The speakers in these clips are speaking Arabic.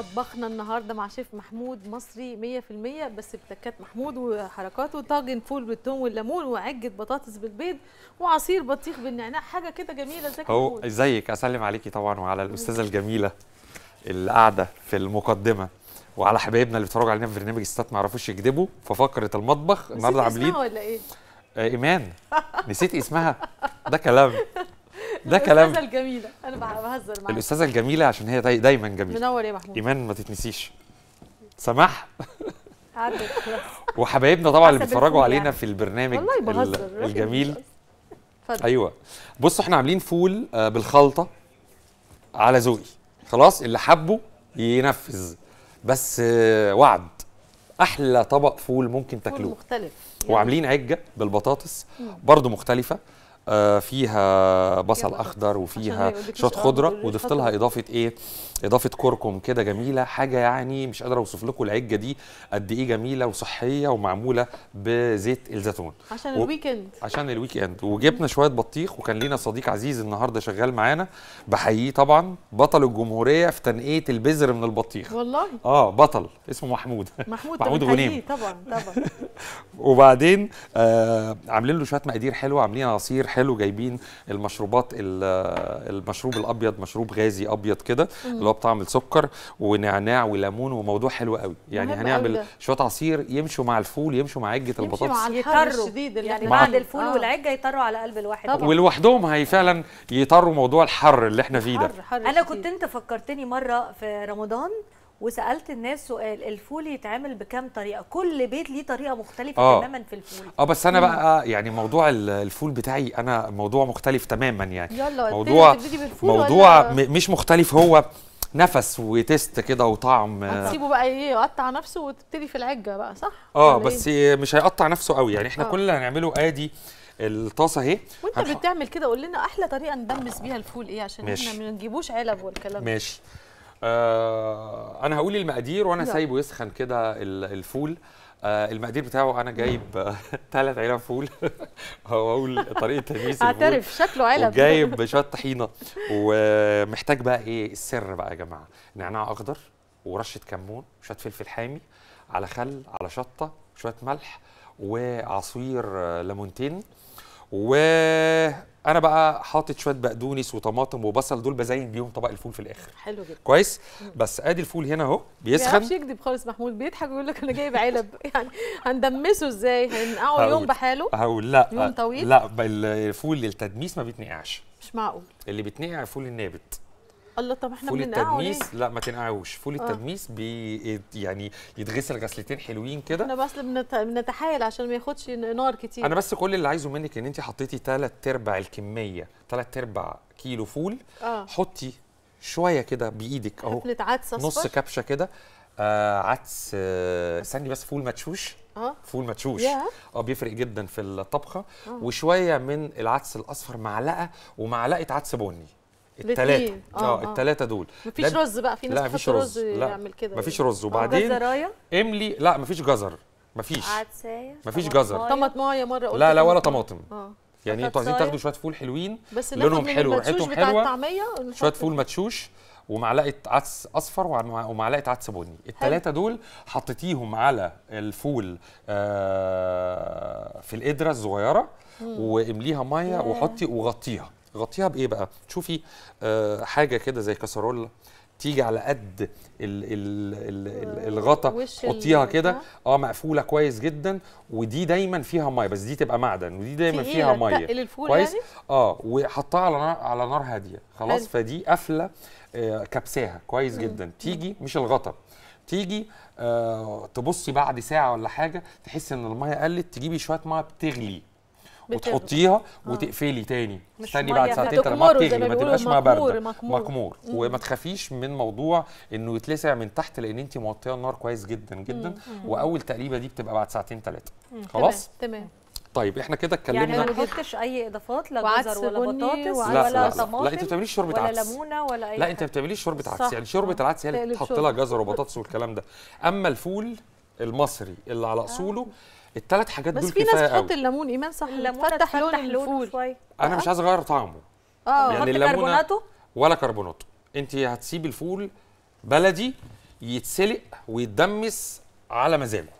مطبخنا النهارده مع شيف محمود مصري 100% بس بتكات محمود وحركاته طاجن فول بالثوم والليمون وعجه بطاطس بالبيض وعصير بطيخ بالنعناع حاجه كده جميله ازيك هو ازيك اسلم عليكي طبعا وعلى الاستاذه الجميله اللي قاعده في المقدمه وعلى حبايبنا اللي بيتفرجوا علينا في برنامج الستات ما يعرفوش يكذبوا ففقره المطبخ النهارده عاملين ولا ايه؟ آه ايمان نسيت اسمها ده كلام ده كلام الاستاذه الجميله انا بهزر معاك الاستاذه الجميله عشان هي داي دايما جميله منور يا محمود ايمان ما تتنسيش سماح وحبايبنا طبعا اللي بيتفرجوا علينا يعني. في البرنامج والله بهزر الجميل فضل. ايوه بصوا احنا عاملين فول آه، بالخلطه على ذوقي خلاص اللي حبه ينفذ بس آه، وعد احلى طبق فول ممكن تاكلوه مختلف يعني. وعاملين عجه بالبطاطس برضو مختلفه آه، فيها بصل اخضر وفيها شويه خضره وضفت لها اضافه ايه اضافه كركم كده جميله حاجه يعني مش قادر اوصف لكم العجه دي قد ايه جميله وصحيه ومعموله بزيت الزيتون عشان و... الويكند عشان الويكند وجبنا شويه بطيخ وكان لينا صديق عزيز النهارده شغال معانا بحييه طبعا بطل الجمهوريه في تنقيه البذر من البطيخ والله اه بطل اسمه محمود محمود محمود غنيم طبعا طبعا وبعدين آه عاملين له شويه مقادير حلوه عاملين عصير حلو حلو جايبين المشروبات المشروب الابيض مشروب غازي ابيض كده اللي هو بطعم السكر ونعناع وليمون وموضوع حلو قوي يعني هنعمل شويه عصير يمشوا مع الفول يمشوا مع عجه البطاطس يطروا الشديد يعني بعد الفول آه. والعجه يطروا على قلب الواحد طبعا. ولوحدهم هي فعلا يطروا موضوع الحر اللي احنا فيه ده حر حر انا كنت انت فكرتني مره في رمضان وسالت الناس سؤال الفول يتعمل بكام طريقه كل بيت ليه طريقه مختلفه آه. تماما في الفول اه بس انا بقى يعني موضوع الفول بتاعي انا موضوع مختلف تماما يعني يلا موضوع موضوع ولا... آه. مش مختلف هو نفس وتست كده وطعم هتسيبه بقى ايه يقطع نفسه وتبتدي في العجه بقى صح اه بس إيه؟ مش هيقطع نفسه قوي يعني احنا آه. كل اللي هنعمله ادي الطاسه اهي وانت هنح... بتعمل كده قول لنا احلى طريقه ندمس بيها الفول ايه عشان ماشي. احنا ما نجيبوش علب والكلام ماشي آه انا هقول المقادير وانا سايبه يسخن كده الفول آه المقادير بتاعه انا جايب ثلاث علب فول هو اقول طريقه تجهيز اعترف شكله علب جايب شويه طحينه ومحتاج بقى ايه السر بقى يا جماعه نعناع اخضر ورشه كمون وشويه فلفل حامي على خل على شطه شويه ملح وعصير آه، ليمونتين و انا بقى حاطط شويه بقدونس وطماطم وبصل دول بزين بيهم طبق الفول في الاخر حلو جدا كويس بس ادي الفول هنا اهو بيسخن مش يكذب خالص محمود بيضحك ويقول لك انا جايب علب يعني هندمسه ازاي هنقعه يوم بحاله هقول لا يوم طويل لا الفول التدميس ما بيتنقعش مش معقول اللي بيتنقع فول النابت الله طب احنا فول التدميس لا ما تنقعوش فول آه. التدميس بي يعني يتغسل غسلتين حلوين كده احنا بس بنتحايل عشان ما ياخدش نار كتير انا بس كل اللي عايزه منك ان انت حطيتي ثلاث ارباع الكميه ثلاث ارباع كيلو فول آه. حطي شويه كده بايدك اهو نص كبشه كده آه عدس استني آه بس فول متشوش اه فول yeah. اه بيفرق جدا في الطبخه آه. وشويه من العدس الاصفر معلقه ومعلقه عدس بني الثلاثه اه, آه. اه. الثلاثه دول مفيش رز بقى في ناس بتحط رز, رز لا. يعمل كده مفيش رز وبعدين املي لا مفيش جزر مفيش عدسايه مفيش جزر طماطمايه مره قلت لا لا إيه؟ ولا طماطم اه يعني انتوا عايزين تاخدوا شويه فول حلوين بس لونهم حلو ريحتهم حلوه شويه فول مدشوش ومعلقه عدس اصفر ومعلقه عدس بني الثلاثه دول حطيتيهم على الفول آه في القدره الصغيره وامليها ميه وحطي وغطيها غطيها بايه بقى تشوفي آه حاجه كده زي كسرولة تيجي على قد آه، الغطا حطيها كده اه مقفوله كويس جدا ودي دايما فيها ميه بس دي تبقى معدن ودي دايما في إيه؟ فيها ميه كويس يعني؟ اه وحطها على نار على نار هاديه خلاص هل. فدي قافله آه كبساها كويس جدا مم. تيجي مش الغطا تيجي آه تبصي بعد ساعه ولا حاجه تحسي ان الميه قلت تجيبي شويه ميه بتغلي وتحطيها آه. وتقفلي تاني استني بعد ساعتين ما تغلي ما تبقاش ما بارده مكمور, مكمور. وما تخافيش من موضوع انه يتلسع من تحت لان انت موطيه النار كويس جدا جدا مم. واول تقليبه دي بتبقى بعد ساعتين ثلاثه خلاص تمام طيب احنا كده اتكلمنا يعني ما جبتش اي اضافات لا جزر ولا بطاطس ولا, طماطم لا انت ما بتعمليش شوربه عدس ولا ليمونه ولا اي لا انت ما بتعمليش شوربه عدس يعني شوربه العدس هي اللي بتحط لها جزر وبطاطس والكلام ده اما الفول المصري اللي على اصوله آه. الثلاث حاجات دول بس في ناس بتحط الليمون ايمان صح الليمون فتح لون الفول شويه انا مش آه. عايز اغير طعمه اه يعني كربوناته ولا كربوناته انت هتسيبي الفول بلدي يتسلق ويتدمس على مزاجه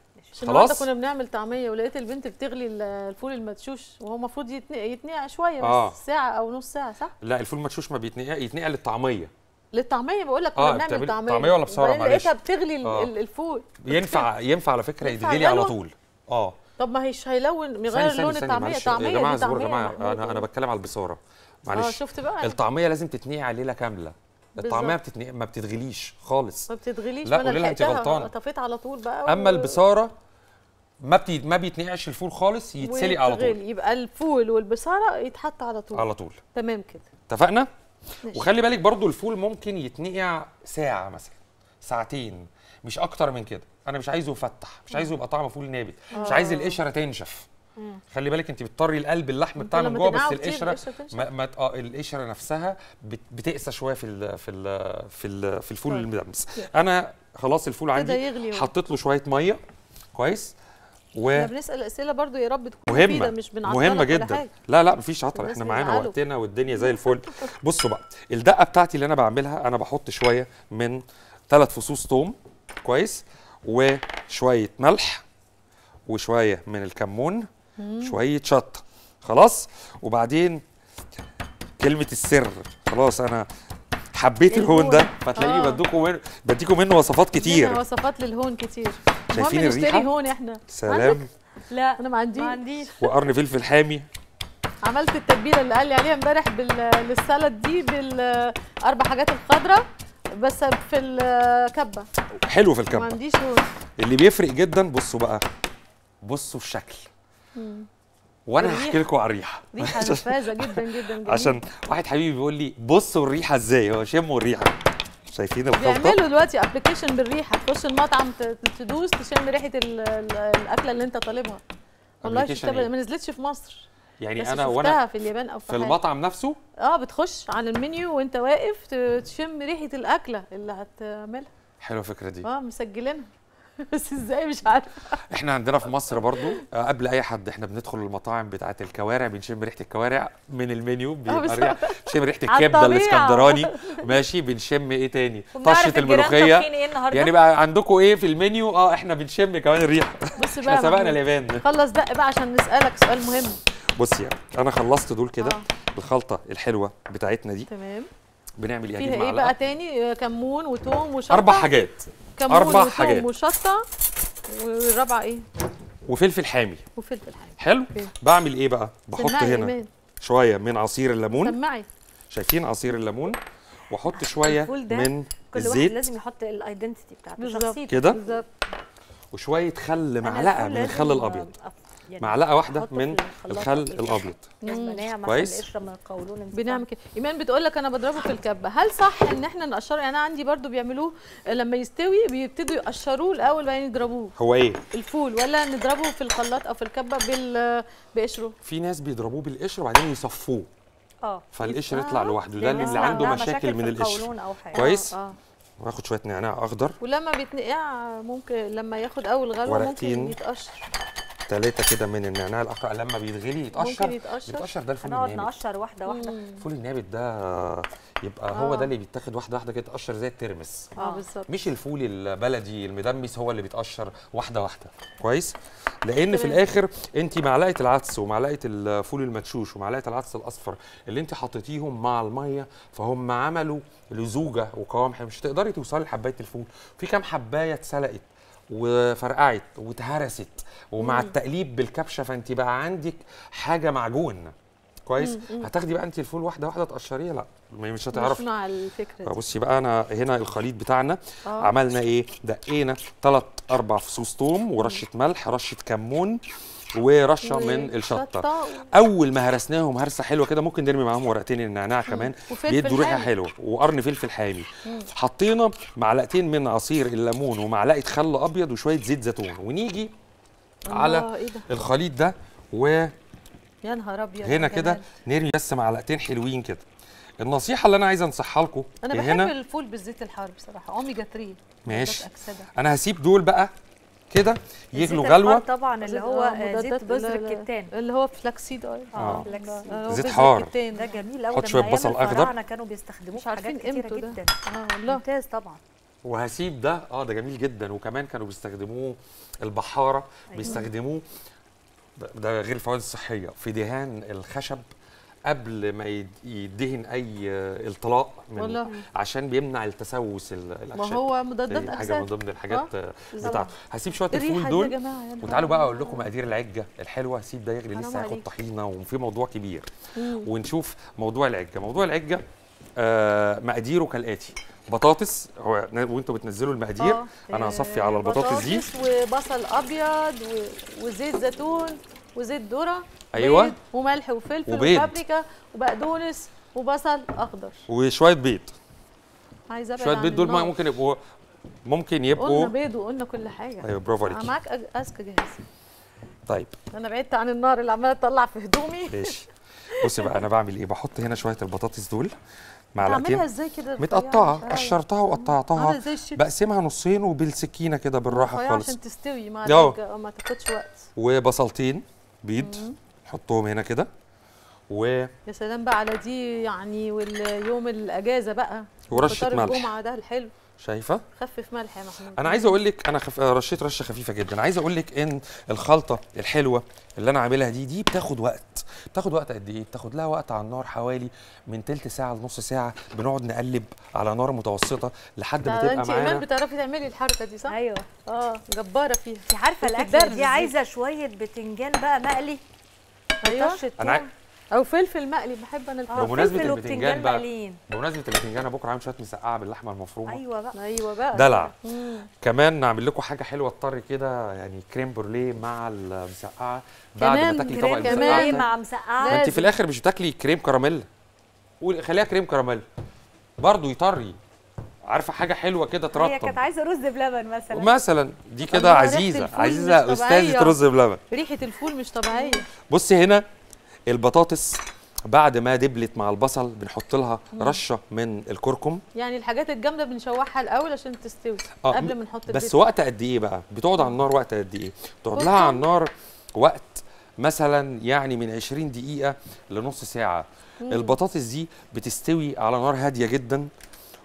خلاص كنا بنعمل طعميه ولقيت البنت بتغلي الفول المدشوش وهو المفروض يتنقع شويه بس آه. ساعه او نص ساعه صح لا الفول المدشوش ما بيتنقع يتنقع للطعميه للطعميه بقول لك آه بنعمل طعميه طعميه ولا بصاره معلش لقيتها بتغلي آه. الفول ينفع ينفع على فكره يتغلي على طول اه طب ما هيش هيلون بيغير لون الطعميه طعميه يا جماعه اصبروا يا جماعه انا انا بتكلم على البصاره معلش اه شفت بقى الطعميه لازم تتنقع ليله كامله الطعميه بتتنقع ما بتتغليش خالص ما بتتغليش لا انا غلطانه طفيت على طول بقى و... اما البصاره ما بي... ما بيتنقعش الفول خالص يتسلق على طول يبقى الفول والبصاره يتحط على طول على طول تمام كده اتفقنا وخلي بالك برضو الفول ممكن يتنقع ساعه مثلا ساعتين مش اكتر من كده انا مش عايزه يفتح مش عايزه يبقى طعمه فول نابت مش آه. عايز القشره تنشف خلي بالك انت بتطري القلب اللحم بتاعنا من جوه بس القشره ما, ما اه القشره نفسها بتقسى شويه في الـ في الـ في, الـ في الفول طيب. المدمس انا خلاص الفول عندي حطيت له شويه ميه كويس و احنا بنسال اسئله برضو يا رب تكون مهمة مفيده مش بنعطل مهمه جدا حاجة. لا لا مفيش عطل احنا معانا وقتنا والدنيا زي الفل بصوا بقى الدقه بتاعتي اللي انا بعملها انا بحط شويه من ثلاث فصوص ثوم كويس وشويه ملح وشويه من الكمون شويه شطه خلاص وبعدين كلمه السر خلاص انا حبيت الهون ده فتلاقيني آه. بديكم بديكم منه وصفات كتير وصفات للهون كتير شايفين الريحه نشتري هون احنا سلام لا انا ما عنديش ما عنديش وقرن فلفل حامي عملت التتبيله اللي قال لي عليها امبارح بالسلطه دي بالاربع حاجات الخضراء بس في الكبه حلو في الكبه ما عنديش نور اللي بيفرق جدا بصوا بقى بصوا الشكل وانا هحكي لكم على الريحه ريحه نفاذه جدا جدا جدا عشان واحد حبيبي بيقول لي بصوا الريحه ازاي هو شموا الريحه شايفين الخلطه بيعملوا دلوقتي ابلكيشن بالريحه تخش المطعم تدوس تشم ريحه الاكله اللي انت طالبها والله إيه؟ ما نزلتش في مصر يعني بس انا وانا في اليابان او في, في المطعم نفسه اه بتخش على المنيو وانت واقف تشم ريحه الاكله اللي هتعملها حلوه الفكره دي اه مسجلينها بس ازاي مش عارفه احنا عندنا في مصر برضو آه، قبل اي حد احنا بندخل المطاعم بتاعه الكوارع بنشم ريحه الكوارع من المنيو آه، بنشم ريحه الكبده الاسكندراني ماشي بنشم ايه تاني طشه الملوخيه إيه يعني بقى عندكم ايه في المنيو اه احنا بنشم كمان الريحه بص بقى احنا سبقنا اليابان خلص دق بقى عشان نسالك سؤال مهم بصي يعني انا خلصت دول كده آه. الخلطه الحلوه بتاعتنا دي تمام بنعمل ايه فيها ايه بقى تاني آه، كمون وتوم وشطه اربع حاجات كمون اربع وتوم حاجات وشطه والرابعه ايه وفلفل حامي وفلفل حامي حلو فيه. بعمل ايه بقى بحط هنا إيمان. شويه من عصير الليمون سمعي شايفين عصير الليمون واحط شويه من كل الزيت واحد لازم يحط الايدنتيتي بتاعته شخصيته كده وشويه خل معلقه من الخل الابيض يعني معلقه واحده من الخل الابيض يعني كويس بنعمل كده ايمان بتقول لك انا بضربه في الكبه هل صح ان احنا نقشره يعني انا عندي برضو بيعملوه لما يستوي بيبتدوا يقشروه الاول بعدين يضربوه هو ايه الفول ولا نضربه في الخلاط او في الكبه بال بقشره في ناس بيضربوه بالقشر وبعدين يصفوه اه فالقشر يطلع لوحده ده اللي عنده مشاكل, مشاكل من القشر كويس آه،, آه. واخد شويه نعناع اخضر ولما بيتنقع ممكن لما ياخد اول غلوه ممكن يتقشر ثلاثه كده من النعناع الاحمر لما بيتغلي يتقشر ممكن يتقشر ده الفول النابت نقشر واحده واحده الفول النابت ده يبقى آه. هو ده اللي بيتاخد واحده واحده كده يتقشر زي الترمس اه،, اه بالظبط مش الفول البلدي المدمس هو اللي بيتقشر واحده واحده كويس لان في الاخر انت معلقه العدس ومعلقه الفول المدشوش ومعلقه العدس الاصفر اللي انت حطيتيهم مع الميه فهم عملوا لزوجه وقوام مش هتقدري توصلي لحبايه الفول في كام حبايه اتسلقت وفرقعت وتهرست ومع مم. التقليب بالكبشه فانت بقى عندك حاجه معجون كويس مم. هتاخدي بقى انت الفول واحده واحده تقشريه لا مش هتعرفي مش مع الفكره دي بصي بقى انا هنا الخليط بتاعنا أوه. عملنا ايه دقينا ثلاث اربع فصوص ثوم ورشه ملح رشه كمون ورشه من الشطه اول ما هرسناهم هرسه حلوه كده ممكن نرمي معاهم ورقتين النعناع كمان بيدوا ريحه حلوه وقرن فلفل حامي حطينا معلقتين من عصير الليمون ومعلقه خل ابيض وشويه زيت زيتون ونيجي على إيه الخليط ده و يا نهار ابيض هنا كده نرمي بس معلقتين حلوين كده النصيحه اللي انا عايز انصحها لكم انا بحب هنا الفول بالزيت الحار بصراحه اوميجا 3 ماشي انا هسيب دول بقى كده يغلوا غلوه طبعا اللي هو آه، زيت بذر الكتان اللي هو فلاكسيد اه اه, آه، زيت حار ده جميل قوي حط شويه بصل اخضر كانوا بيستخدموه في حاجات كتيره جدا اه والله ممتاز طبعا وهسيب ده اه ده جميل جدا وكمان كانوا بيستخدموه البحاره أيوه. بيستخدموه ده غير الفوائد الصحيه في دهان الخشب قبل ما يدهن اي الطلاق من والله. عشان بيمنع التسوس الاخشاب ما هو مضادات اجسام حاجه من ضمن الحاجات آه. بتاعته هسيب شويه الفول دول وتعالوا بقى اقول لكم مقادير العجه الحلوه هسيب ده يغلي لسه هاخد طحينه وفي موضوع كبير مم. ونشوف موضوع العجه موضوع العجه آه مقاديره كالاتي بطاطس وانتوا بتنزلوا المقادير آه، انا هصفي على آه، البطاطس دي بطاطس وبصل ابيض وزيت زيتون وزيت ذره ايوه وملح وفلفل وبيض. وبابريكا وبقدونس وبصل اخضر وشويه بيض عايزه شويه بيض دول النار. ممكن يبقوا ممكن يبقوا قلنا بيض وقلنا كل حاجه ايوه برافو عليكي معاك اذكى جاهزه طيب انا بعدت عن النار اللي عماله تطلع في هدومي ماشي بصي بقى انا بعمل ايه بحط هنا شويه البطاطس دول معلقتين بعملها ازاي كده متقطعه يعني قشرتها وقطعتها بقسمها نصين وبالسكينه كده بالراحه خالص عشان تستوي ما تاخدش وقت وبصلتين بيض نحطهم هنا كده و يا سلام بقى على دي يعني واليوم الاجازه بقى ورشه ملح الجمعه ده الحلو شايفه خفف ملح يا محمود انا عايز اقول لك انا خف... رشيت رشه خفيفه جدا عايز اقول لك ان الخلطه الحلوه اللي انا عاملها دي دي بتاخد وقت بتاخد وقت قد ايه بتاخد لها وقت على النار حوالي من ثلث ساعه لنص ساعه بنقعد نقلب على نار متوسطه لحد ما تبقى معانا انت كمان بتعرفي تعملي الحركه دي صح ايوه اه جباره فيها انت عارفه الاكل دي عايزه شويه بتنجان بقى مقلي ايوه انا او فلفل مقلي بحب انا الفلفل بمناسبه البتنجان بقى بمناسبه البتنجان انا بكره عامل شويه مسقعه باللحمه المفرومه ايوه بقى ايوه بقى دلع كمان نعمل لكم حاجه حلوه اضطر كده يعني كريم بورليه مع المسقعه بعد ما تاكلي طبق المسقعه مع مسقعه انت في الاخر مش بتاكلي كريم كراميل خليها كريم كراميل برضه يطري عارفه حاجه حلوه كده ترطب هي كانت عايزه رز بلبن مثلا مثلا دي كده أيوة، عزيزه عزيزه استاذه رز بلبن ريحه الفول مش طبيعيه بصي هنا البطاطس بعد ما دبلت مع البصل بنحط لها رشه من الكركم يعني الحاجات الجامده بنشوحها الاول عشان تستوي آه قبل ما نحط بس وقت قد ايه بقى بتقعد على النار وقت قد ايه تقعد لها على النار وقت مثلا يعني من 20 دقيقه لنص ساعه مم. البطاطس دي بتستوي على نار هاديه جدا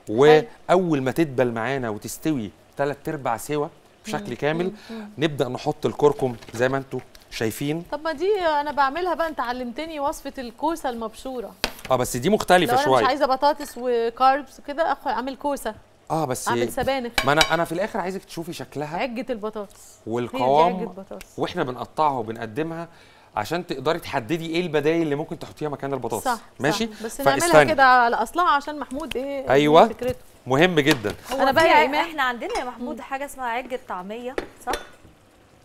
واول ما تدبل معانا وتستوي ثلاث ارباع سوا بشكل كامل مم. مم. نبدا نحط الكركم زي ما انتم شايفين طب ما دي انا بعملها بقى انت علمتني وصفه الكوسه المبشوره اه بس دي مختلفه شويه لو انا مش عايزه بطاطس وكاربس وكده اخد اعمل كوسه اه بس اعمل سبانخ ما انا انا في الاخر عايزك تشوفي شكلها عجه البطاطس والقوام عجه بطاطس واحنا بنقطعها وبنقدمها عشان تقدري تحددي ايه البدايل اللي ممكن تحطيها مكان البطاطس صح ماشي صح. بس نعملها كده على اصلها عشان محمود ايه, إيه ايوه فكرته مهم جدا انا بقى احنا عندنا يا محمود حاجه اسمها عجه طعميه صح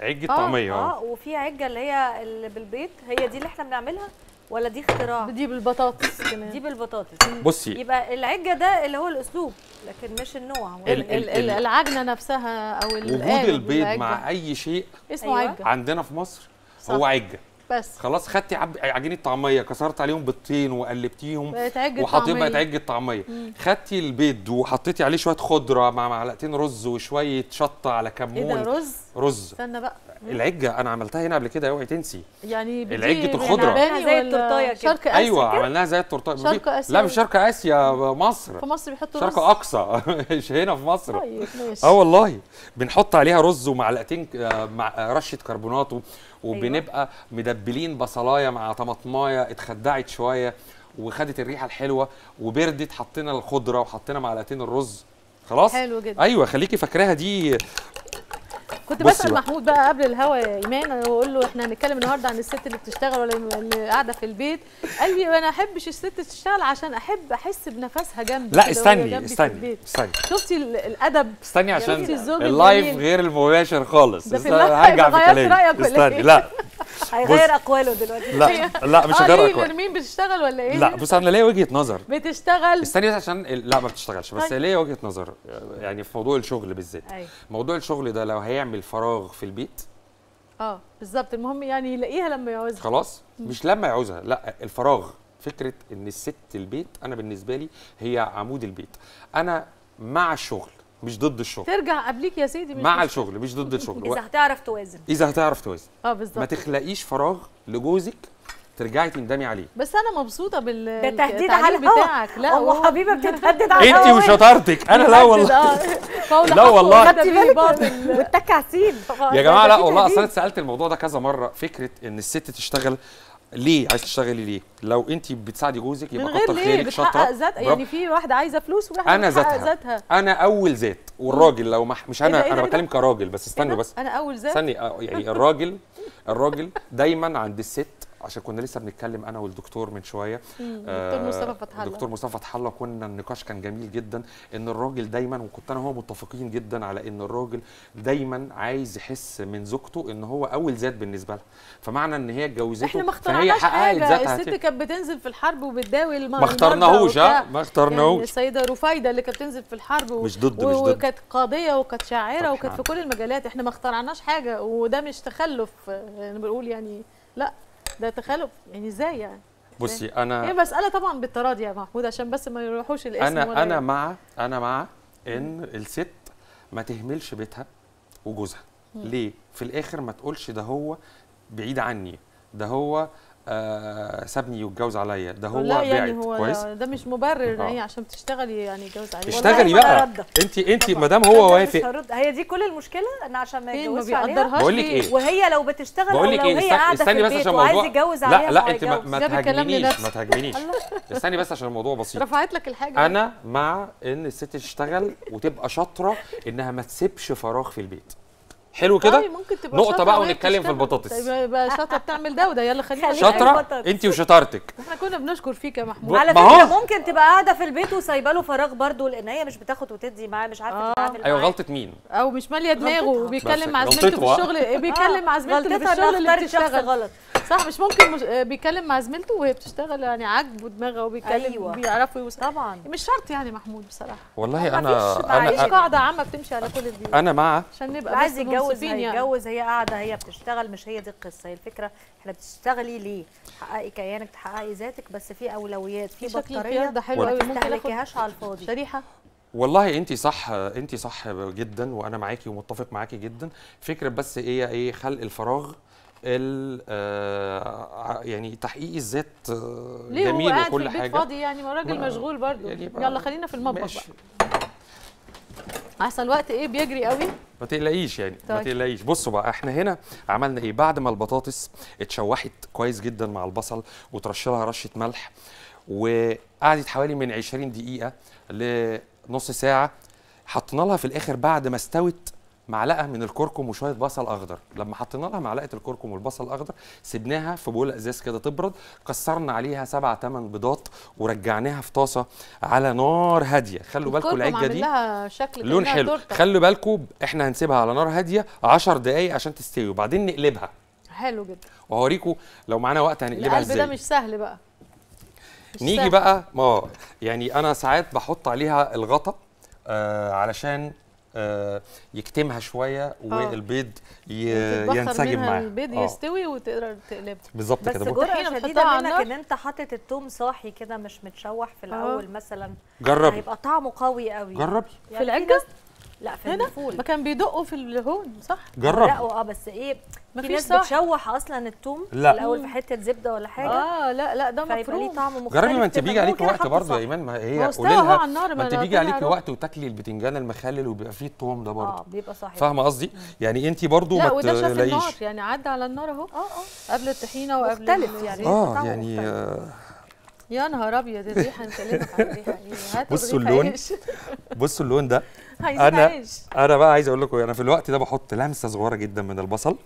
عجه آه طعميه آه. اه وفي عجه اللي هي اللي بالبيض هي دي اللي احنا بنعملها ولا دي اختراع دي بالبطاطس كمان دي بالبطاطس بصي يبقى العجه ده اللي هو الاسلوب لكن مش النوع الـ الـ الـ العجنه نفسها او وجود البيض مع اي شيء اسمه أيوة. عجه عندنا في مصر صح. هو عجه بس خلاص خدتي عب... عجينه طعميه كسرت عليهم بيضتين وقلبتيهم وحطيت بقت عجه طعميه خدتي البيض وحطيتي عليه شويه خضره مع معلقتين رز وشويه شطه على كمون ايه ده رز رز استنى بقى العجه انا عملتها هنا قبل كده اوعي تنسي يعني العجه الخضره زي التورتايه شرق اسيا ايوه عملناها زي التورتايه شرق اسيا لا مش شرق اسيا مصر في مصر بيحطوا رز شرق اقصى مش هنا في مصر طيب ماشي اه والله بنحط عليها رز ومعلقتين آه، مع رشه كربونات أيوة. وبنبقى مدبلين بصلايه مع طماطمايه اتخدعت شويه وخدت الريحه الحلوه وبردت حطينا الخضره وحطينا معلقتين الرز خلاص حلو جدا ايوه خليكي فاكراها دي كنت بسال محمود بقى قبل الهوا يا ايمان واقول له احنا هنتكلم النهارده عن الست اللي بتشتغل ولا اللي قاعده في البيت قال لي انا احبش الست تشتغل عشان احب احس بنفسها جنبي لا استني استني استني شفتي الادب استني عشان اللايف غير المباشر خالص هرجع في كلامي استني إيه؟ لا هيغير اقواله دلوقتي لا لا مش آه، هيغير اقواله مين بتشتغل ولا ايه؟ لا بص انا ليا وجهه نظر بتشتغل استني بس عشان لا ما بتشتغلش بس طيب. ليا وجهه نظر يعني في موضوع الشغل بالذات موضوع الشغل ده لو هيعمل فراغ في البيت اه بالظبط المهم يعني يلاقيها لما يعوزها خلاص مش لما يعوزها لا الفراغ فكره ان الست البيت انا بالنسبه لي هي عمود البيت انا مع الشغل مش ضد الشغل ترجع قبليك يا سيدي مش مع مش الشغل مش ضد الشغل اذا هتعرف توازن اذا هتعرف توازن اه بالظبط ما تخلقيش فراغ لجوزك ترجعي تندمي عليه بس انا مبسوطه بال ده تهديد على بتاعك لا هو حبيبه بتتهدد على انت وشطارتك انا لا والله آه. لا والله والتكاسيل يا جماعه لا والله اصل سالت الموضوع ده كذا مره فكره ان الست تشتغل ليه عايز تشتغلي ليه لو انت بتساعدي جوزك يبقى كتر خيرك شاطره ذات يعني في واحده عايزه فلوس وواحده انا ذاتها ذاتها انا اول ذات والراجل لو مح... مش انا إيه انا إيه إيه بتكلم كراجل بس استنوا إيه بس انا اول ذات استني آه، يعني الراجل الراجل دايما عند الست عشان كنا لسه بنتكلم انا والدكتور من شويه دكتور آه، مصطفى فتح الله دكتور مصطفى فتح الله كنا النقاش كان جميل جدا ان الراجل دايما وكنت انا وهو متفقين جدا على ان الراجل دايما عايز يحس من زوجته ان هو اول ذات بالنسبه لها فمعنى ان هي اتجوزته احنا ما اخترعناش حاجه الست كانت بتنزل في الحرب وبتداوي المرضى آه، ما اخترناهوش اه ما اخترناهوش يعني السيده رفايده اللي كانت بتنزل في الحرب و... مش ضد مش ضد وكانت قاضيه وكانت شاعره وكانت في كل المجالات احنا ما اخترعناش حاجه وده مش تخلف آه، يعني بنقول يعني لا ده تخلف يعني ازاي يعني بصي انا هي إيه، مساله طبعا بالتراضي يا محمود عشان بس ما يروحوش الاسم انا ولا انا يعني. مع انا مع ان الست ما تهملش بيتها وجوزها ليه في الاخر ما تقولش ده هو بعيد عني ده هو آه، سابني واتجوز عليا ده هو لا يعني هو كويس ده مش مبرر ان آه. هي يعني عشان تشتغلي يعني اتجوز عليا اشتغلي بقى انت انت ما دام هو وافق هي دي كل المشكله ان عشان إيه، ما يتجوزش عليها بقول لك ايه وهي لو بتشتغل بقول لك ايه استني بس عشان الموضوع يتجوز عليها لا لا oh انت ما تهاجمينيش ما تهاجمينيش استني بس عشان الموضوع بسيط رفعت لك الحاجه انا مع ان الست تشتغل وتبقى شاطره انها ما تسيبش فراغ في البيت حلو كده طيب ممكن تبقى نقطه بقى ونتكلم في البطاطس طيب بقى شاطره بتعمل ده وده يلا خلينا شاطره انت وشطارتك احنا كنا بنشكر فيك يا محمود على فكره ممكن تبقى قاعده في البيت وسايبه له فراغ برده لان هي مش بتاخد وتدي معاه مش عارفه آه. تعمل ايوه غلطه مين او مش ماليه دماغه وبيكلم زميلته في الشغل بيكلم زميلته آه. في الشغل اللي بتشتغل غلط صح مش ممكن مش آه، بيكلم مع زميلته وهي بتشتغل يعني عاجبه دماغها وبيكلم أيوة. بيعرفوا يوصل طبعا مش شرط يعني محمود بصراحه والله انا انا مفيش قاعده عامه بتمشي على كل البيوت انا مع عشان نبقى عايز يتجوز يعني. هيتجوز هي قاعده هي بتشتغل مش هي دي القصه هي الفكره احنا بتشتغلي ليه تحققي كيانك تحققي ذاتك بس في اولويات في بطاريه ده حلو قوي ما تستهلكيهاش على الفاضي شريحه والله انت صح انت صح جدا وانا معاكي ومتفق معاكي جدا فكره بس ايه ايه خلق الفراغ آه، يعني تحقيق الذات آه، جميل هو وكل في البيت حاجه فاضي يعني ما راجل مشغول برضه يعني يلا خلينا في المطبخ ماشي. بقى الوقت ايه بيجري قوي ما تقلقيش يعني طيب. ما تقلقيش بصوا بقى احنا هنا عملنا ايه بعد ما البطاطس اتشوحت كويس جدا مع البصل وترش لها رشه ملح وقعدت حوالي من 20 دقيقه لنص ساعه حطينا لها في الاخر بعد ما استوت معلقه من الكركم وشويه بصل اخضر لما حطينا لها معلقه الكركم والبصل الاخضر سيبناها في بول ازاز كده تبرد كسرنا عليها سبع ثمان بيضات ورجعناها في طاسه على نار هاديه خلوا بالكم العجه دي شكل لون حلو تورتك. خلوا بالكم احنا هنسيبها على نار هاديه 10 دقائق عشان تستوي وبعدين نقلبها حلو جدا وهوريكم لو معانا وقت هنقلبها ازاي القلب ده مش سهل بقى مش نيجي سهل. بقى ما يعني انا ساعات بحط عليها الغطا آه علشان آه، يكتمها شويه آه. والبيض ينسجم معاها البيض آه. يستوي وتقدر تقلبه بالظبط كده بس جرأة شديده منك ان انت حاطط الثوم صاحي كده مش متشوح في الاول مثلا جربي هيبقى طعمه قوي قوي جربي يعني في العجه لا في الفول ما كان بيدقوا في الهون صح جرب اه بس ايه ما في ناس بتشوح اصلا في الاول في حته زبده ولا حاجه اه لا لا ده مفروض ليه طعم مختلف جربي ما انت بيجي عليكي وقت برضه يا ايمان ما هي قولي لها ما انت بيجي عليكي وقت وتاكلي البتنجان المخلل وبيبقى فيه التوم ده برضه اه بيبقى صحيح فاهمه قصدي يعني انت برضه ما تلاقيش لا وده شاف النار يعني عدى على النار اهو اه اه قبل الطحينه وقبل مختلف يعني اه يعني يا نهار ابيض الريحه هنكلمك عن الريحه يعني بصوا اللون بصوا اللون ده انا عيش. انا بقى عايز اقول لكم انا في الوقت ده بحط لمسه صغيره جدا من البصل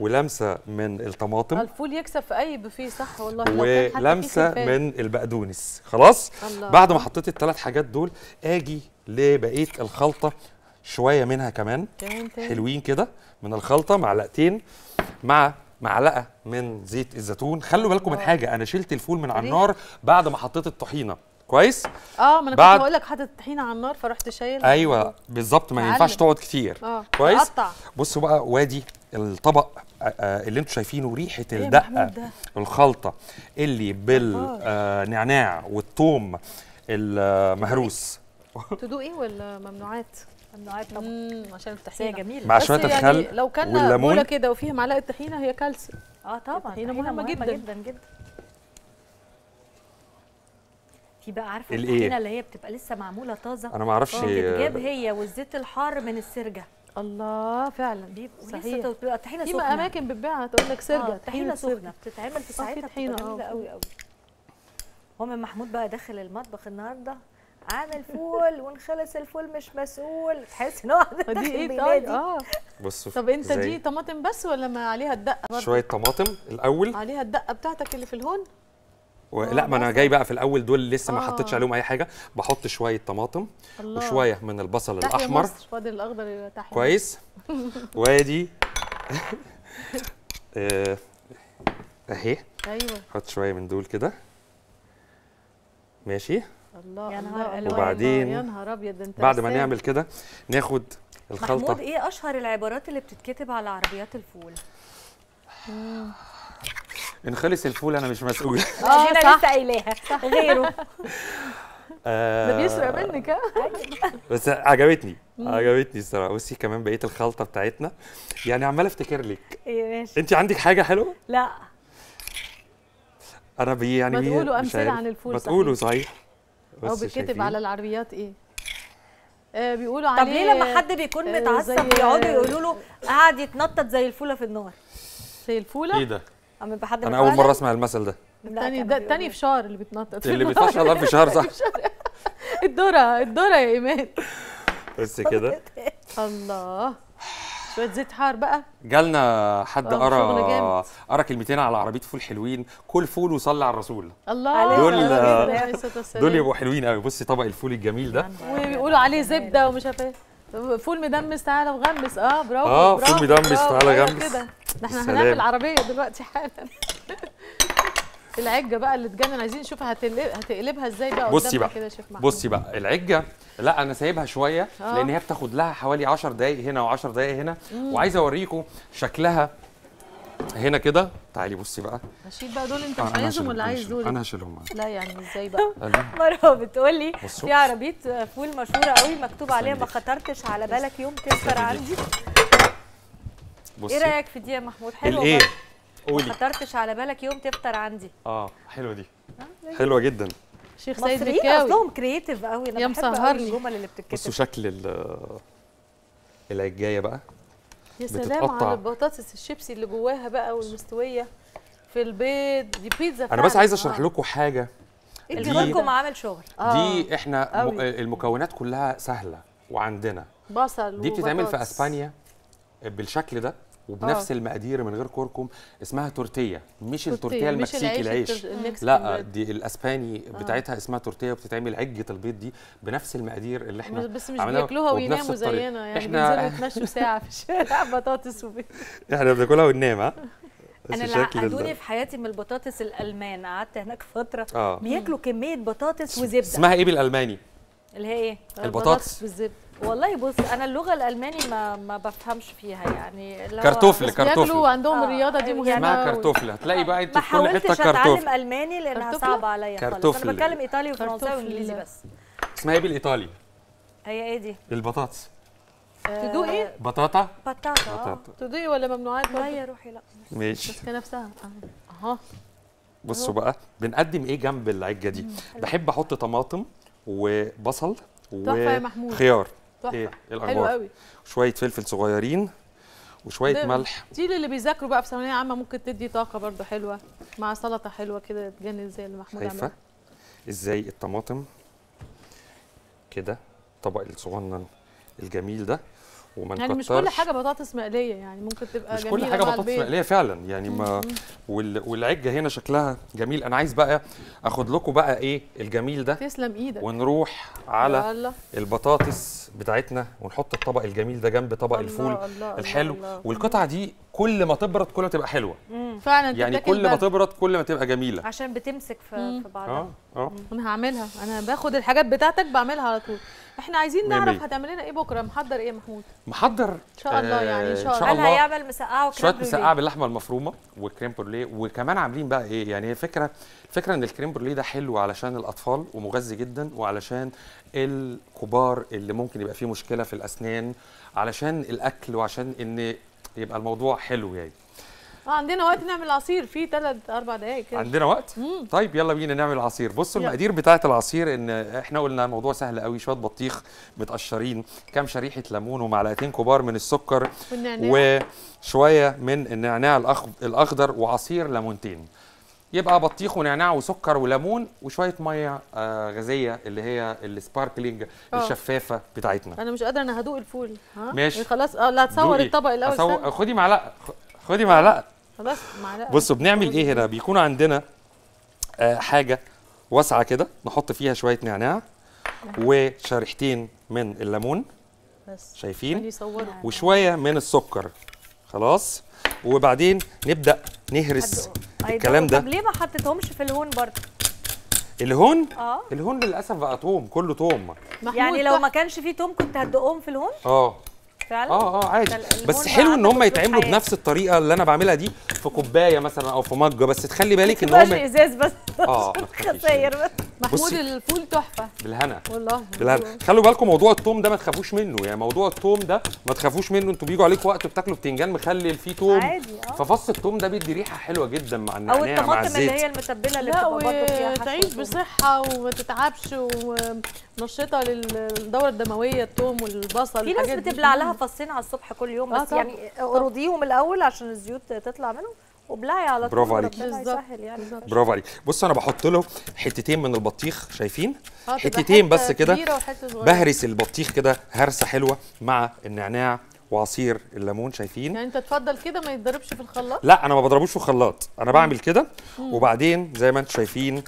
ولمسه من الطماطم الفول يكسب في اي بوفيه صح والله ولمسه من البقدونس خلاص الله. بعد ما حطيت الثلاث حاجات دول اجي لبقيه الخلطه شويه منها كمان حلوين كده من الخلطه معلقتين مع معلقه من زيت الزيتون خلوا بالكم من اه. حاجه انا شلت الفول من على النار بعد ما حطيت الطحينه كويس اه ما انا بعد... كنت بقول لك حاطط الطحينه على النار فرحت شايل ايوه بالظبط ما ينفعش تقعد كتير اه كويس أقطع. بصوا بقى وادي الطبق آه، آه، اللي انتم شايفينه ريحه إيه الدقه الخلطه اللي بالنعناع والثوم المهروس ايه ولا ممنوعات طبعا عشان الطحينه جميله يعني مع شويه يعني الخل لو كان والليمون كده وفيها معلقه طحينه هي كالسيوم اه طبعا الطحينه مهمه, مهمة جدا جدا جدا في بقى عارفه الطحينه اللي هي بتبقى لسه معموله طازه انا ما اعرفش آه، بتتجاب هي والزيت الحار من السرجه الله فعلا بيبقى صحيح بتبقى طحينه سخنه في اماكن بتبيعها تقول لك سرجه آه طحينه سخنه بتتعمل في آه، ساعتها طحينه جميله قوي آه. قوي هو محمود بقى داخل المطبخ النهارده عامل فول ونخلص الفول مش مسؤول تحس ان هو دي ايه طيب اه بص طب انت دي طماطم بس ولا ما عليها الدقه برضه شويه طماطم الاول عليها الدقه بتاعتك اللي في الهون و... آه، لا ما انا جاي بقى في الاول دول لسه آه. ما حطيتش عليهم اي حاجه بحط شويه طماطم الله. وشويه من البصل الاحمر مصر. فاضل الاخضر تحت كويس وادي آه، اهي ايوه حط شويه من دول كده ماشي الله يا نهار الله وبعدين يا نهار ابيض انت بعد ما نعمل كده ناخد الخلطه محمود ايه اشهر العبارات اللي بتتكتب على عربيات الفول؟ ان خلص الفول انا مش مسؤول اه انا لسه قايلاها غيره آه، ده بيسرق منك ها بس عجبتني عجبتني الصراحه بصي كمان بقيه الخلطه بتاعتنا يعني عمال افتكر لك ايه ماشي انت عندك حاجه حلوه لا انا بي يعني ما تقولوا امثله عن الفول بتقولوا صحيح بس او بيتكتب على العربيات ايه آه، بيقولوا عليه طب ليه لما حد بيكون آه، متعصب بيقعدوا يقولوا له قاعد يتنطط زي الفوله في النار زي الفوله ايه ده اما بحد حد انا اول مره اسمع المثل ده الثاني ده الثاني شهر اللي بيتنطط اللي بيتنطط في شهر صح الدره الدره يا ايمان بس كده الله شويه زيت حار بقى جالنا حد آه، قرا قرا كلمتين على عربيه فول حلوين كل فول وصلي على الرسول الله دول الله دول يبقوا حلوين قوي بصي طبق الفول الجميل ده وبيقولوا عليه زبده ومش عارف ايه فول مدمس تعالى وغمس اه برافو اه فول مدمس تعالى أيوة غمس كده ده احنا هنعمل عربيه دلوقتي حالا العجه بقى اللي اتجنن عايزين نشوف هتقلب هتقلبها ازاي بقى بصي بقى كده بصي بقى العجه لا انا سايبها شويه آه. لان هي بتاخد لها حوالي 10 دقائق هنا و10 دقائق هنا مم. وعايزه اوريكم شكلها هنا كده تعالي بصي بقى هشيل بقى دول انت آه، مش عايزهم ولا عايز دول انا هشيلهم لا يعني ازاي بقى مروه بتقول لي في عربيه فول مشهوره قوي مكتوب عليها ما خطرتش على بالك يوم تسهر عندي بصي. ايه رايك في دي يا محمود حلوه الايه قولي ما خطرتش على بالك يوم تفطر عندي اه حلوه دي آه، حلوه جدا شيخ سيد بكاوي اصلهم كرييتيف قوي انا بحب قوي الجمل اللي بتتكتب بصوا شكل ال العجايه بقى يا سلام على البطاطس الشيبسي اللي جواها بقى والمستويه في البيض دي بيتزا انا بس عايز اشرح لكم حاجه الجمالكم عامل شغل دي آه. احنا أوي. المكونات كلها سهله وعندنا بصل دي بتتعمل في اسبانيا بالشكل ده وبنفس آه. المقادير من غير كركم اسمها تورتيه مش التورتيه المكسيكي العيش, العيش. لا دي الاسباني آه. بتاعتها اسمها تورتيه وبتتعمل عجه البيض دي بنفس المقادير اللي احنا بس مش بياكلوها ويناموا زينا يعني احنا بنتمشوا ساعه في الشارع بطاطس وبيض احنا بناكلها وننام ها انا اللي عقدوني في حياتي من البطاطس الالمان قعدت هناك فتره آه. بياكلوا كميه بطاطس وزبده اسمها ايه بالالماني اللي هي ايه البطاطس بالزبده والله بص انا اللغه الالماني ما ما بفهمش فيها يعني كرتوفل كرتوفل وعندهم آه الرياضه دي أيوة. مهمه اسمها كرتوفل هتلاقي بقى انت في كل حته كرتوفل ما حاولتش اتعلم الماني لانها صعبه عليا خالص انا بتكلم ايطالي وفرنساوي وانجليزي بس اسمها ايه بالايطالي هي ايه دي البطاطس تدوقي آه، بطاطا بطاطا تدوقي ولا ممنوعات لا يا روحي لا ماشي بس نفسها اها بصوا بقى بنقدم ايه جنب العجه دي بحب احط طماطم وبصل وخيار تحفه ايه, إيه حلو قوي شويه فلفل صغيرين وشويه ملح دي اللي بيذاكروا بقى في ثانويه عامه ممكن تدي طاقه برده حلوه مع سلطه حلوه كده تجنن زي اللي محمود عملها ازاي الطماطم كده الطبق الصغنن الجميل ده وما يعني مش كل حاجه بطاطس مقليه يعني ممكن تبقى مش جميلة كل حاجه بطاطس مقليه فعلا يعني ما والعجه هنا شكلها جميل انا عايز بقى اخد لكم بقى ايه الجميل ده تسلم ايدك ونروح على البطاطس بتاعتنا ونحط الطبق الجميل ده جنب طبق الله الفول الله الحلو الله والقطعه دي كل ما تبرد يعني كل ما تبقى حلوه فعلا يعني كل ما تبرد كل ما تبقى جميله عشان بتمسك في, في بعضها اه اه انا هعملها انا باخد الحاجات بتاعتك بعملها على طول احنا عايزين نعرف هتعمل لنا ايه بكره محضر ايه يا محمود محضر ان شاء الله يعني ان آه، شاء الله هيعمل مسقعه وكريم شويه مسقعه باللحمه المفرومه والكريم بروليه وكمان عاملين بقى ايه يعني فكره الفكره ان الكريم بروليه ده حلو علشان الاطفال ومغذي جدا وعلشان الكبار اللي ممكن يبقى فيه مشكله في الاسنان علشان الاكل وعشان ان يبقى الموضوع حلو يعني آه، عندنا وقت نعمل عصير في ثلاث اربع دقائق عندنا وقت مم. طيب يلا بينا نعمل عصير بصوا المقادير بتاعت العصير ان احنا قلنا الموضوع سهل قوي شويه بطيخ متقشرين كام شريحه ليمون ومعلقتين كبار من السكر والنعناع. وشويه من النعناع الاخضر وعصير ليمونتين يبقى بطيخ ونعناع وسكر وليمون وشويه ميه آه، غازيه اللي هي السباركلينج اه. الشفافه بتاعتنا انا مش قادره انا هدوق الفول ها ماشي خلاص اه لا هتصور الطبق الاول أصور... خدي معلقه خدي معلقه خلاص معلقه بصوا بنعمل ايه هنا بيكون عندنا آه حاجه واسعه كده نحط فيها شويه نعناع وشريحتين من الليمون بس شايفين وشويه من السكر خلاص وبعدين نبدا نهرس الكلام ده طب ليه ما حطيتهمش في الهون برضه الهون اه الهون للاسف بقى توم كله توم يعني لو ما كانش فيه توم كنت هتدقهم في الهون اه فعلا اه اه عادي بس حلو ان هم يتعملوا بنفس الطريقه اللي انا بعملها دي في كوبايه مثلا او في مجه بس تخلي بالك ان هم ازاز بس اه خساير بس محمود الفول تحفه بالهنا والله بالهنا خلوا بالكم موضوع التوم ده ما تخافوش منه يعني موضوع التوم ده ما تخافوش منه انتوا بيجوا عليكم وقت بتاكلوا بتنجان مخلل فيه توم عادي اه ففص التوم ده بيدي ريحه حلوه جدا مع النعناع مع الزيت او الطماطم اللي هي المتبله اللي بتبقى برضه فيها تعيش بصحه وما تتعبش ونشطه للدوره الدمويه التوم والبصل في ناس بتبلع لها فصين على الصبح كل يوم آه، بس يعني اقرضيهم الاول عشان الزيوت تطلع منهم وبلاي على طول برافو عليك يعني برافو عليك بص انا بحط له حتتين من البطيخ شايفين آه، حتتين بس كده بهرس البطيخ كده هرسه حلوه مع النعناع وعصير الليمون شايفين يعني انت تفضل كده ما يتضربش في الخلاط لا انا ما بضربوش في الخلاط انا بعمل كده وبعدين زي ما انتم شايفين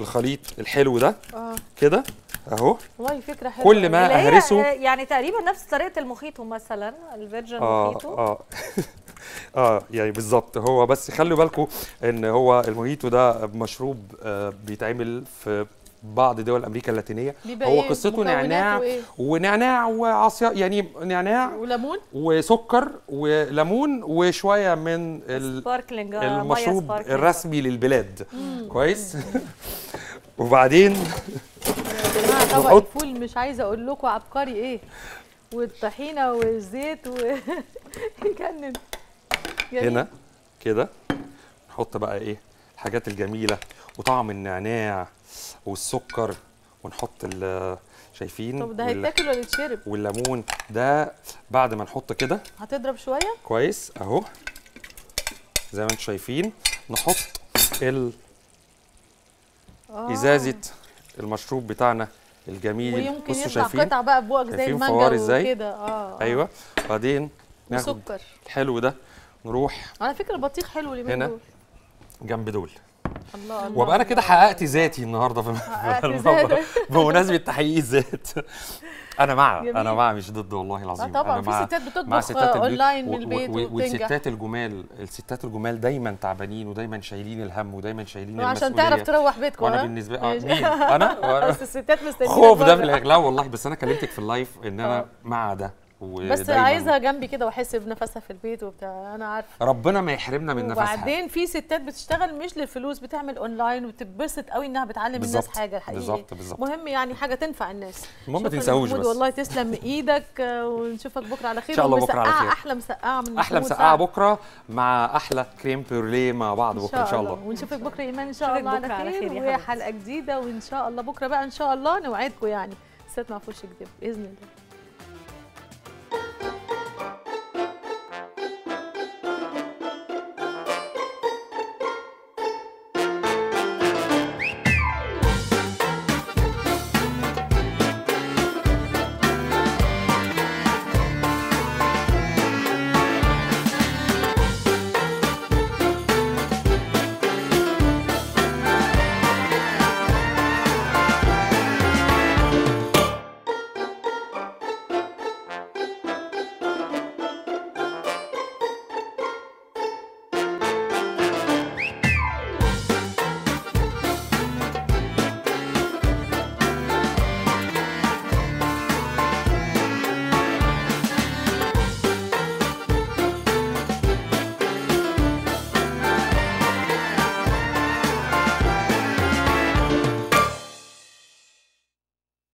الخليط الحلو ده آه. كده اهو والله فكره حلوه كل ما اهرسه يعني تقريبا نفس طريقه المخيط مثلا الفيرجن آه مخيطه اه اه يعني بالظبط هو بس خلوا بالكم ان هو المخيط ده مشروب آه بيتعمل في بعض دول امريكا اللاتينيه هو إيه؟ قصته نعناع إيه؟ ونعناع وعصير يعني نعناع وليمون وسكر وليمون وشويه من آه، المشروب الرسمي للبلاد مم. كويس وبعدين طبق الفول مش عايزه اقول لكم عبقري ايه والطحينه والزيت و يجنن يعني هنا كده نحط بقى ايه الحاجات الجميله وطعم النعناع والسكر ونحط شايفين طب ده هيتاكل ولا يتشرب والليمون ده بعد ما نحط كده هتضرب شويه كويس اهو زي ما انتم شايفين نحط ال آه. ازازه المشروب بتاعنا الجميل بصوا شايفين قطع بقى بوق زي المانجا كده آه،, اه ايوه وبعدين ناخد الحلو ده نروح على فكره البطيخ حلو اليومين دول جنب دول الله الله وابقى انا كده حققت ذاتي النهارده في بمناسبه تحقيق الذات انا مع انا مع مش ضد والله العظيم آه، طبعا في ستات بتطبخ مع ستات اونلاين من البيت والستات الجمال الستات الجمال دايما تعبانين ودايما شايلين الهم ودايما شايلين عشان تعرف تروح بيتكم وانا آه؟ بالنسبه اه مين انا بس الستات مستنيين خوف ده في لا والله بس انا كلمتك في اللايف ان انا آه. مع ده بس عايزها جنبي كده واحس بنفسها في البيت وبتاع انا عارفه ربنا ما يحرمنا من نفسها وبعدين في ستات بتشتغل مش للفلوس بتعمل اونلاين وبتتبسط قوي انها بتعلم بالزبط. الناس حاجه الحقيقه بالظبط بالظبط مهم يعني حاجه تنفع الناس المهم ما تنساهوش بس والله تسلم ايدك ونشوفك بكره على خير ان شاء الله بكره على خير احلى مسقعه من احلى مسقعه بكره مع احلى كريم بيرليه مع بعض بكره ان شاء الله ونشوفك بكره ايمان ان شاء الله على خير وحلقه جديده وان شاء الله بكره بقى ان شاء الله نوعدكم يعني ست ما فيهوش كذب باذن الله